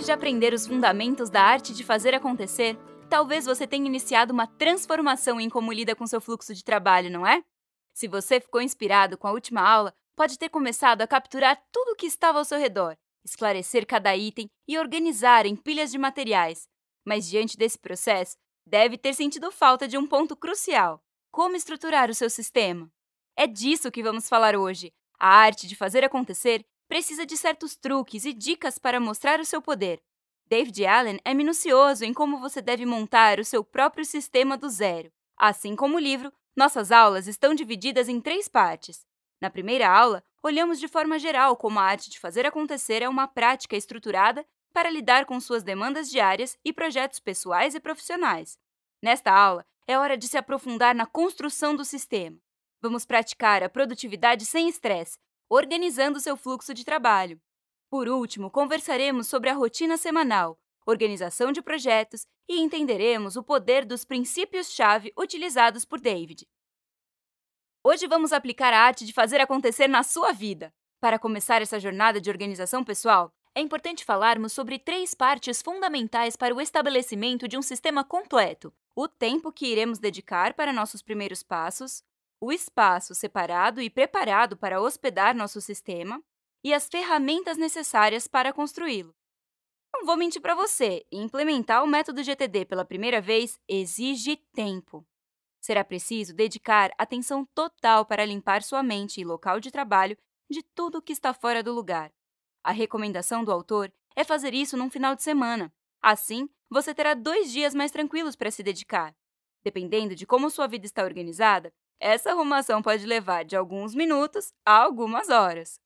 Depois de aprender os fundamentos da arte de fazer acontecer, talvez você tenha iniciado uma transformação em como lida com seu fluxo de trabalho, não é? Se você ficou inspirado com a última aula, pode ter começado a capturar tudo o que estava ao seu redor, esclarecer cada item e organizar em pilhas de materiais. Mas diante desse processo, deve ter sentido falta de um ponto crucial: como estruturar o seu sistema. É disso que vamos falar hoje. A arte de fazer acontecer precisa de certos truques e dicas para mostrar o seu poder. David Allen é minucioso em como você deve montar o seu próprio sistema do zero. Assim como o livro, nossas aulas estão divididas em três partes. Na primeira aula, olhamos de forma geral como a arte de fazer acontecer é uma prática estruturada para lidar com suas demandas diárias e projetos pessoais e profissionais. Nesta aula, é hora de se aprofundar na construção do sistema. Vamos praticar a produtividade sem estresse, organizando seu fluxo de trabalho. Por último, conversaremos sobre a rotina semanal, organização de projetos e entenderemos o poder dos princípios-chave utilizados por David. Hoje vamos aplicar a arte de fazer acontecer na sua vida. Para começar essa jornada de organização pessoal, é importante falarmos sobre três partes fundamentais para o estabelecimento de um sistema completo: o tempo que iremos dedicar para nossos primeiros passos, o espaço separado e preparado para hospedar nosso sistema e as ferramentas necessárias para construí-lo. Não vou mentir para você, implementar o método GTD pela primeira vez exige tempo. Será preciso dedicar atenção total para limpar sua mente e local de trabalho de tudo que está fora do lugar. A recomendação do autor é fazer isso num final de semana. Assim, você terá dois dias mais tranquilos para se dedicar. Dependendo de como sua vida está organizada, essa arrumação pode levar de alguns minutos a algumas horas.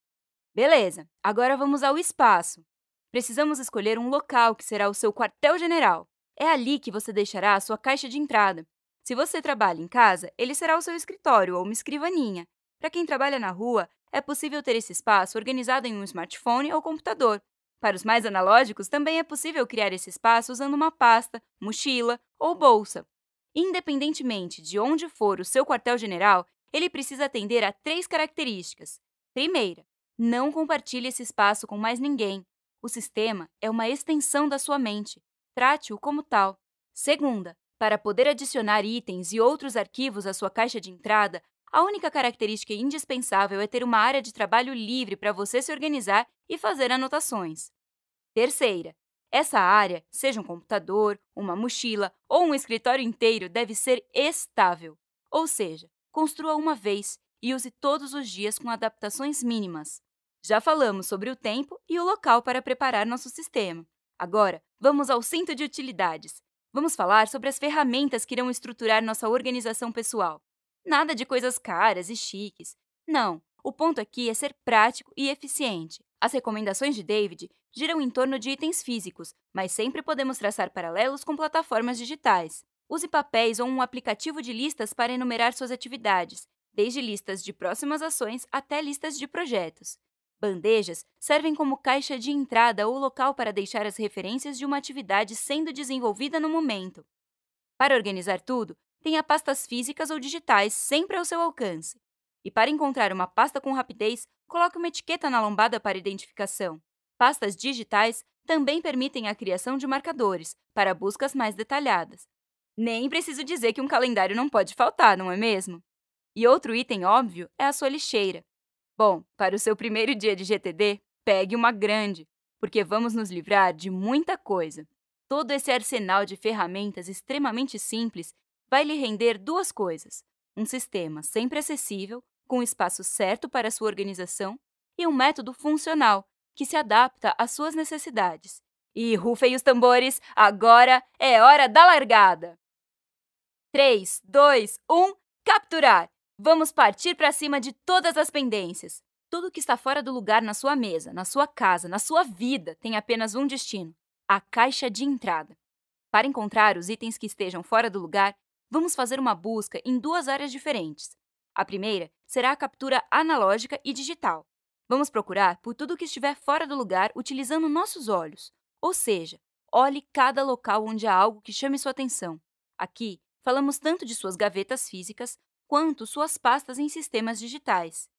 Beleza, agora vamos ao espaço. Precisamos escolher um local que será o seu quartel-general. É ali que você deixará a sua caixa de entrada. Se você trabalha em casa, ele será o seu escritório ou uma escrivaninha. Para quem trabalha na rua, é possível ter esse espaço organizado em um smartphone ou computador. Para os mais analógicos, também é possível criar esse espaço usando uma pasta, mochila ou bolsa. Independentemente de onde for o seu quartel-general, ele precisa atender a três características. Primeira, não compartilhe esse espaço com mais ninguém. O sistema é uma extensão da sua mente. Trate-o como tal. Segunda, para poder adicionar itens e outros arquivos à sua caixa de entrada, a única característica indispensável é ter uma área de trabalho livre para você se organizar e fazer anotações. Terceira, essa área, seja um computador, uma mochila ou um escritório inteiro, deve ser estável. Ou seja, construa uma vez e use todos os dias com adaptações mínimas. Já falamos sobre o tempo e o local para preparar nosso sistema. Agora, vamos ao cinto de utilidades. Vamos falar sobre as ferramentas que irão estruturar nossa organização pessoal. Nada de coisas caras e chiques. Não, o ponto aqui é ser prático e eficiente. As recomendações de David giram em torno de itens físicos, mas sempre podemos traçar paralelos com plataformas digitais. Use papéis ou um aplicativo de listas para enumerar suas atividades, desde listas de próximas ações até listas de projetos. Bandejas servem como caixa de entrada ou local para deixar as referências de uma atividade sendo desenvolvida no momento. Para organizar tudo, tenha pastas físicas ou digitais sempre ao seu alcance. E para encontrar uma pasta com rapidez, Coloque uma etiqueta na lombada para identificação. Pastas digitais também permitem a criação de marcadores para buscas mais detalhadas. Nem preciso dizer que um calendário não pode faltar, não é mesmo? E outro item óbvio é a sua lixeira. Bom, para o seu primeiro dia de GTD, pegue uma grande, porque vamos nos livrar de muita coisa. Todo esse arsenal de ferramentas extremamente simples vai lhe render duas coisas: um sistema sempre acessível com o espaço certo para sua organização e um método funcional que se adapta às suas necessidades. E rufem os tambores, agora é hora da largada! 3, 2, 1, capturar! Vamos partir para cima de todas as pendências. Tudo que está fora do lugar na sua mesa, na sua casa, na sua vida tem apenas um destino: a caixa de entrada. Para encontrar os itens que estejam fora do lugar, vamos fazer uma busca em duas áreas diferentes: a primeira será a captura analógica e digital. Vamos procurar por tudo que estiver fora do lugar utilizando nossos olhos, ou seja, olhe cada local onde há algo que chame sua atenção. Aqui, falamos tanto de suas gavetas físicas quanto suas pastas em sistemas digitais.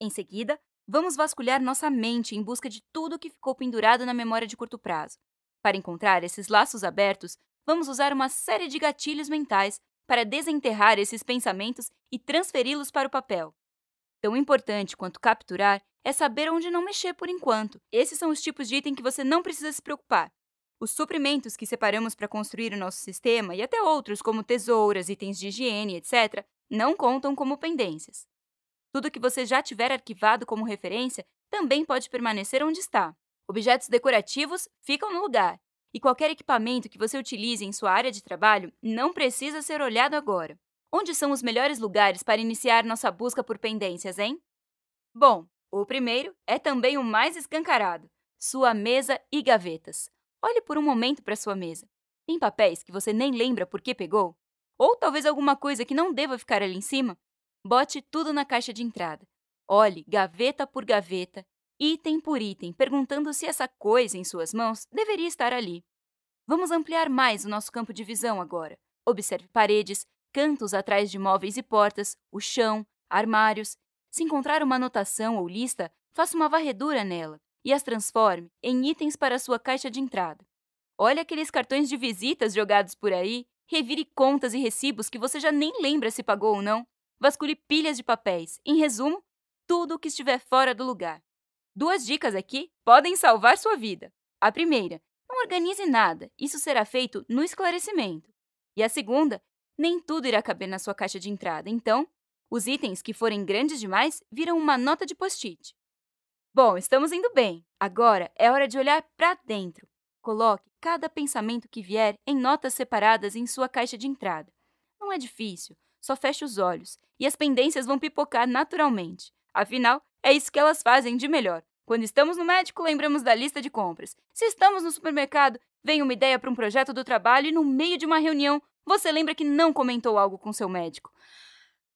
Em seguida, vamos vasculhar nossa mente em busca de tudo que ficou pendurado na memória de curto prazo. Para encontrar esses laços abertos, vamos usar uma série de gatilhos mentais para desenterrar esses pensamentos e transferi-los para o papel. Tão importante quanto capturar é saber onde não mexer por enquanto. Esses são os tipos de item que você não precisa se preocupar. Os suprimentos que separamos para construir o nosso sistema e até outros, como tesouras, itens de higiene, etc., não contam como pendências. Tudo que você já tiver arquivado como referência também pode permanecer onde está. Objetos decorativos ficam no lugar, e qualquer equipamento que você utilize em sua área de trabalho não precisa ser olhado agora. Onde são os melhores lugares para iniciar nossa busca por pendências, hein? Bom, o primeiro é também o mais escancarado: sua mesa e gavetas. Olhe por um momento para sua mesa. Tem papéis que você nem lembra por que pegou? Ou talvez alguma coisa que não deva ficar ali em cima? Bote tudo na caixa de entrada. Olhe gaveta por gaveta item por item, perguntando se essa coisa em suas mãos deveria estar ali. Vamos ampliar mais o nosso campo de visão agora. Observe paredes, cantos atrás de móveis e portas, o chão, armários. Se encontrar uma anotação ou lista, faça uma varredura nela e as transforme em itens para sua caixa de entrada. olhe aqueles cartões de visitas jogados por aí, revire contas e recibos que você já nem lembra se pagou ou não, vasculhe pilhas de papéis, em resumo, tudo o que estiver fora do lugar. Duas dicas aqui podem salvar sua vida. A primeira, não organize nada, isso será feito no esclarecimento. E a segunda, nem tudo irá caber na sua caixa de entrada, então, os itens que forem grandes demais viram uma nota de post-it. Bom, estamos indo bem. Agora é hora de olhar para dentro. Coloque cada pensamento que vier em notas separadas em sua caixa de entrada. Não é difícil, só feche os olhos e as pendências vão pipocar naturalmente. Afinal, é isso que elas fazem de melhor. Quando estamos no médico, lembramos da lista de compras. Se estamos no supermercado, vem uma ideia para um projeto do trabalho e no meio de uma reunião, você lembra que não comentou algo com seu médico.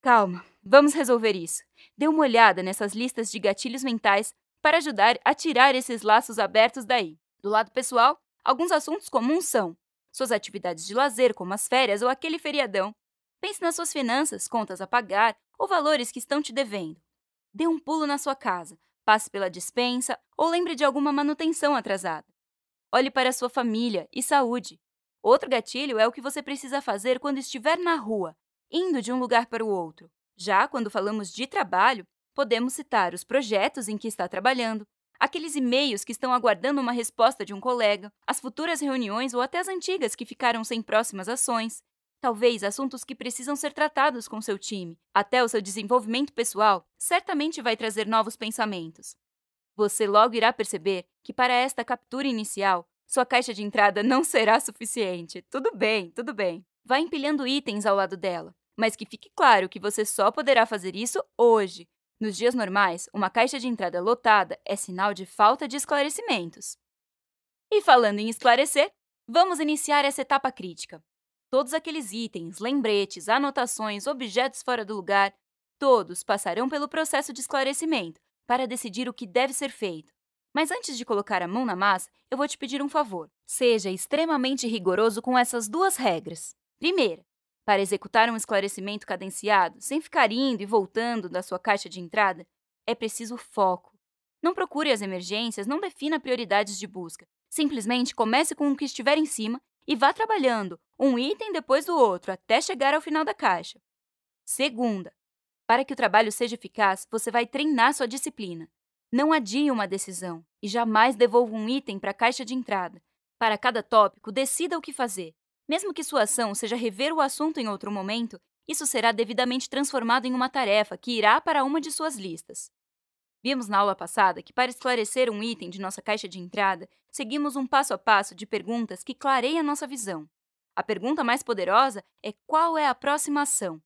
Calma, vamos resolver isso. Dê uma olhada nessas listas de gatilhos mentais para ajudar a tirar esses laços abertos daí. Do lado pessoal, alguns assuntos comuns são suas atividades de lazer, como as férias ou aquele feriadão. Pense nas suas finanças, contas a pagar ou valores que estão te devendo. Dê um pulo na sua casa, passe pela dispensa ou lembre de alguma manutenção atrasada. Olhe para sua família e saúde. Outro gatilho é o que você precisa fazer quando estiver na rua, indo de um lugar para o outro. Já quando falamos de trabalho, podemos citar os projetos em que está trabalhando, aqueles e-mails que estão aguardando uma resposta de um colega, as futuras reuniões ou até as antigas que ficaram sem próximas ações, talvez assuntos que precisam ser tratados com seu time, até o seu desenvolvimento pessoal, certamente vai trazer novos pensamentos. Você logo irá perceber que para esta captura inicial, sua caixa de entrada não será suficiente. Tudo bem, tudo bem. Vá empilhando itens ao lado dela, mas que fique claro que você só poderá fazer isso hoje. Nos dias normais, uma caixa de entrada lotada é sinal de falta de esclarecimentos. E falando em esclarecer, vamos iniciar essa etapa crítica. Todos aqueles itens, lembretes, anotações, objetos fora do lugar, todos passarão pelo processo de esclarecimento para decidir o que deve ser feito. Mas antes de colocar a mão na massa, eu vou te pedir um favor. Seja extremamente rigoroso com essas duas regras. Primeira, para executar um esclarecimento cadenciado, sem ficar indo e voltando da sua caixa de entrada, é preciso foco. Não procure as emergências, não defina prioridades de busca. Simplesmente comece com o que estiver em cima e vá trabalhando um item depois do outro até chegar ao final da caixa. Segunda, para que o trabalho seja eficaz, você vai treinar sua disciplina. Não adie uma decisão e jamais devolva um item para a caixa de entrada. Para cada tópico, decida o que fazer. Mesmo que sua ação seja rever o assunto em outro momento, isso será devidamente transformado em uma tarefa que irá para uma de suas listas. Vimos na aula passada que, para esclarecer um item de nossa caixa de entrada, seguimos um passo a passo de perguntas que clareiam nossa visão. A pergunta mais poderosa é qual é a próxima ação.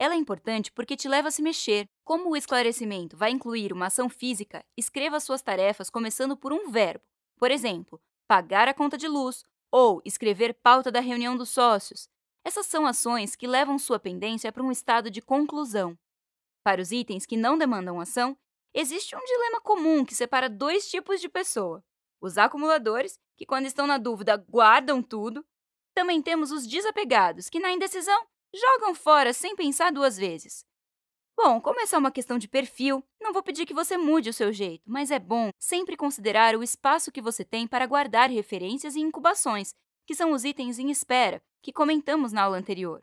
Ela é importante porque te leva a se mexer. Como o esclarecimento vai incluir uma ação física, escreva suas tarefas começando por um verbo. Por exemplo, pagar a conta de luz ou escrever pauta da reunião dos sócios. Essas são ações que levam sua pendência para um estado de conclusão. Para os itens que não demandam ação, Existe um dilema comum que separa dois tipos de pessoa: os acumuladores, que quando estão na dúvida guardam tudo. Também temos os desapegados, que na indecisão jogam fora sem pensar duas vezes. Bom, como essa é uma questão de perfil, não vou pedir que você mude o seu jeito, mas é bom sempre considerar o espaço que você tem para guardar referências e incubações, que são os itens em espera que comentamos na aula anterior.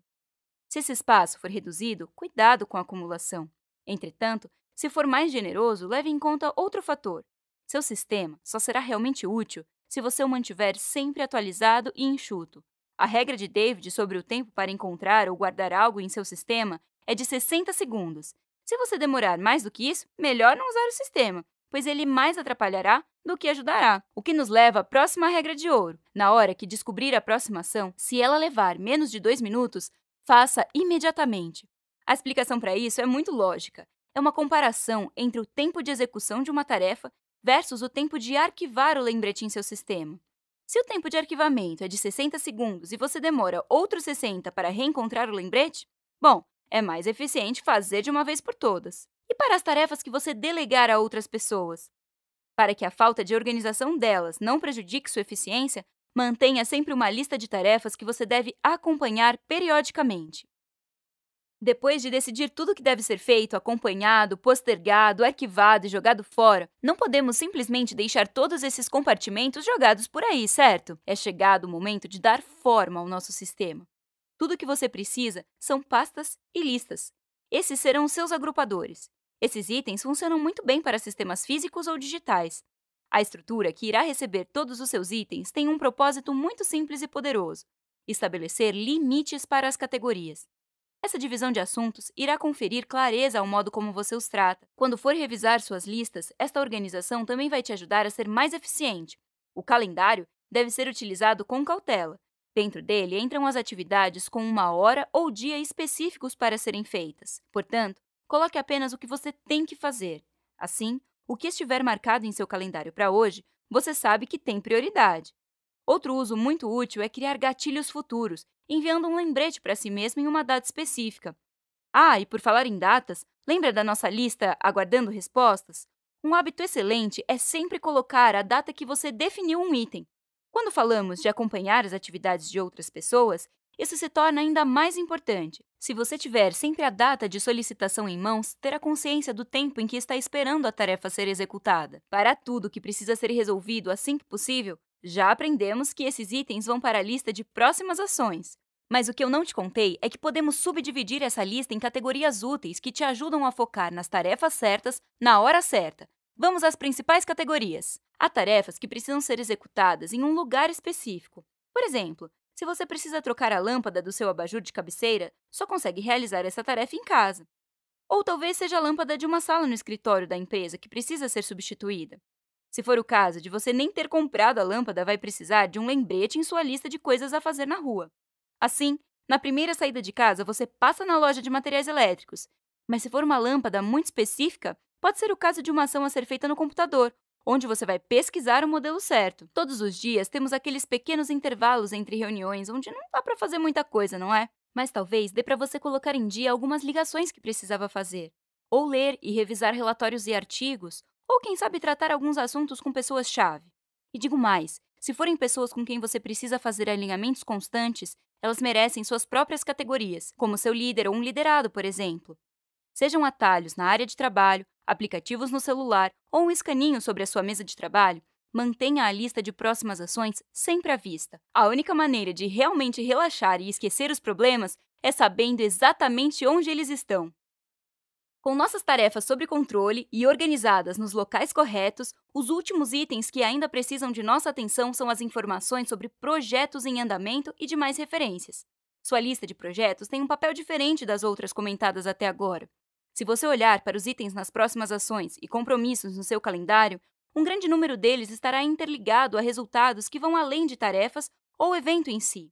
Se esse espaço for reduzido, cuidado com a acumulação. Entretanto, se for mais generoso, leve em conta outro fator. Seu sistema só será realmente útil se você o mantiver sempre atualizado e enxuto. A regra de David sobre o tempo para encontrar ou guardar algo em seu sistema é de 60 segundos. Se você demorar mais do que isso, melhor não usar o sistema, pois ele mais atrapalhará do que ajudará. O que nos leva à próxima regra de ouro. Na hora que descobrir a próxima ação, se ela levar menos de dois minutos, faça imediatamente. A explicação para isso é muito lógica é uma comparação entre o tempo de execução de uma tarefa versus o tempo de arquivar o lembrete em seu sistema. Se o tempo de arquivamento é de 60 segundos e você demora outros 60 para reencontrar o lembrete, bom, é mais eficiente fazer de uma vez por todas. E para as tarefas que você delegar a outras pessoas? Para que a falta de organização delas não prejudique sua eficiência, mantenha sempre uma lista de tarefas que você deve acompanhar periodicamente. Depois de decidir tudo o que deve ser feito, acompanhado, postergado, arquivado e jogado fora, não podemos simplesmente deixar todos esses compartimentos jogados por aí, certo? É chegado o momento de dar forma ao nosso sistema. Tudo o que você precisa são pastas e listas. Esses serão os seus agrupadores. Esses itens funcionam muito bem para sistemas físicos ou digitais. A estrutura que irá receber todos os seus itens tem um propósito muito simples e poderoso: estabelecer limites para as categorias. Essa divisão de assuntos irá conferir clareza ao modo como você os trata. Quando for revisar suas listas, esta organização também vai te ajudar a ser mais eficiente. O calendário deve ser utilizado com cautela. Dentro dele entram as atividades com uma hora ou dia específicos para serem feitas. Portanto, coloque apenas o que você tem que fazer. Assim, o que estiver marcado em seu calendário para hoje, você sabe que tem prioridade. Outro uso muito útil é criar gatilhos futuros, enviando um lembrete para si mesmo em uma data específica. Ah, e por falar em datas, lembra da nossa lista aguardando respostas? Um hábito excelente é sempre colocar a data que você definiu um item. Quando falamos de acompanhar as atividades de outras pessoas, isso se torna ainda mais importante. Se você tiver sempre a data de solicitação em mãos, terá consciência do tempo em que está esperando a tarefa ser executada. Para tudo que precisa ser resolvido assim que possível, já aprendemos que esses itens vão para a lista de próximas ações. Mas o que eu não te contei é que podemos subdividir essa lista em categorias úteis que te ajudam a focar nas tarefas certas na hora certa. Vamos às principais categorias. Há tarefas que precisam ser executadas em um lugar específico. Por exemplo, se você precisa trocar a lâmpada do seu abajur de cabeceira, só consegue realizar essa tarefa em casa. Ou talvez seja a lâmpada de uma sala no escritório da empresa que precisa ser substituída. Se for o caso de você nem ter comprado a lâmpada, vai precisar de um lembrete em sua lista de coisas a fazer na rua. Assim, na primeira saída de casa, você passa na loja de materiais elétricos. Mas se for uma lâmpada muito específica, pode ser o caso de uma ação a ser feita no computador, onde você vai pesquisar o modelo certo. Todos os dias temos aqueles pequenos intervalos entre reuniões onde não dá para fazer muita coisa, não é? Mas talvez dê para você colocar em dia algumas ligações que precisava fazer, ou ler e revisar relatórios e artigos, ou quem sabe tratar alguns assuntos com pessoas-chave. E digo mais: se forem pessoas com quem você precisa fazer alinhamentos constantes, elas merecem suas próprias categorias, como seu líder ou um liderado, por exemplo. Sejam atalhos na área de trabalho, aplicativos no celular ou um escaninho sobre a sua mesa de trabalho, mantenha a lista de próximas ações sempre à vista. A única maneira de realmente relaxar e esquecer os problemas é sabendo exatamente onde eles estão. Com nossas tarefas sob controle e organizadas nos locais corretos, os últimos itens que ainda precisam de nossa atenção são as informações sobre projetos em andamento e demais referências. Sua lista de projetos tem um papel diferente das outras comentadas até agora. Se você olhar para os itens nas próximas ações e compromissos no seu calendário, um grande número deles estará interligado a resultados que vão além de tarefas ou evento em si.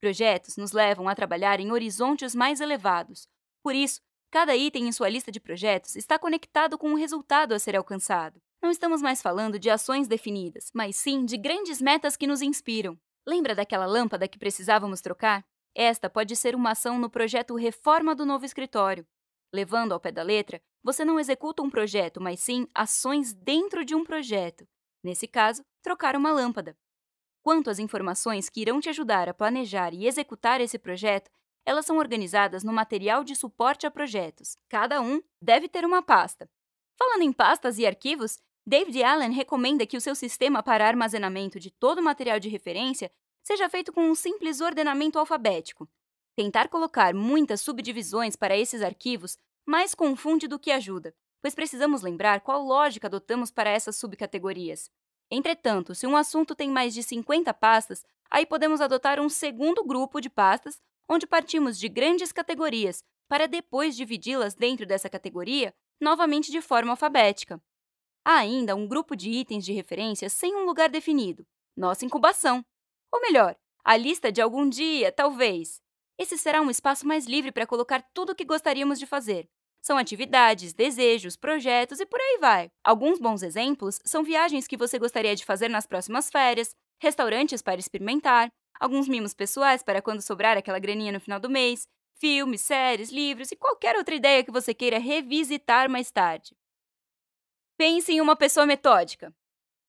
Projetos nos levam a trabalhar em horizontes mais elevados. Por isso, Cada item em sua lista de projetos está conectado com o um resultado a ser alcançado. Não estamos mais falando de ações definidas, mas sim de grandes metas que nos inspiram. Lembra daquela lâmpada que precisávamos trocar? Esta pode ser uma ação no projeto Reforma do Novo Escritório. Levando ao pé da letra, você não executa um projeto, mas sim ações dentro de um projeto. Nesse caso, trocar uma lâmpada. Quanto às informações que irão te ajudar a planejar e executar esse projeto, elas são organizadas no material de suporte a projetos. Cada um deve ter uma pasta. Falando em pastas e arquivos, David Allen recomenda que o seu sistema para armazenamento de todo o material de referência seja feito com um simples ordenamento alfabético. Tentar colocar muitas subdivisões para esses arquivos mais confunde do que ajuda, pois precisamos lembrar qual lógica adotamos para essas subcategorias. Entretanto, se um assunto tem mais de 50 pastas, aí podemos adotar um segundo grupo de pastas onde partimos de grandes categorias para depois dividi-las dentro dessa categoria novamente de forma alfabética. Há ainda um grupo de itens de referência sem um lugar definido, nossa incubação. Ou melhor, a lista de algum dia, talvez. Esse será um espaço mais livre para colocar tudo o que gostaríamos de fazer. São atividades, desejos, projetos e por aí vai. Alguns bons exemplos são viagens que você gostaria de fazer nas próximas férias, restaurantes para experimentar, alguns mimos pessoais para quando sobrar aquela graninha no final do mês, filmes, séries, livros e qualquer outra ideia que você queira revisitar mais tarde. Pense em uma pessoa metódica.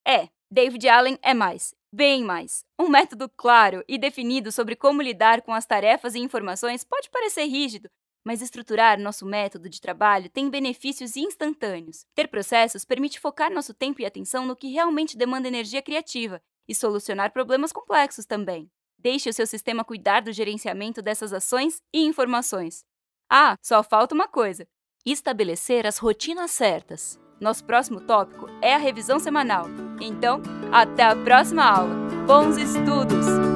É, David Allen é mais, bem mais. Um método claro e definido sobre como lidar com as tarefas e informações pode parecer rígido, mas estruturar nosso método de trabalho tem benefícios instantâneos. Ter processos permite focar nosso tempo e atenção no que realmente demanda energia criativa e solucionar problemas complexos também. Deixe o seu sistema cuidar do gerenciamento dessas ações e informações. Ah, só falta uma coisa: estabelecer as rotinas certas. Nosso próximo tópico é a revisão semanal. Então, até a próxima aula. Bons estudos!